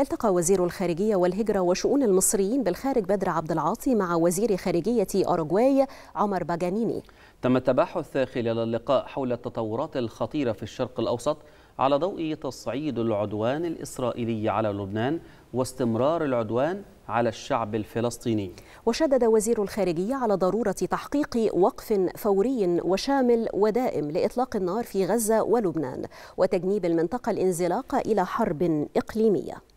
التقى وزير الخارجية والهجرة وشؤون المصريين بالخارج بدر عبد العاطي مع وزير خارجية أوروغواي عمر باجانيني تم التباحث خلال اللقاء حول التطورات الخطيرة في الشرق الأوسط على ضوء تصعيد العدوان الإسرائيلي على لبنان واستمرار العدوان على الشعب الفلسطيني وشدد وزير الخارجية على ضرورة تحقيق وقف فوري وشامل ودائم لإطلاق النار في غزة ولبنان وتجنيب المنطقة الانزلاق إلى حرب إقليمية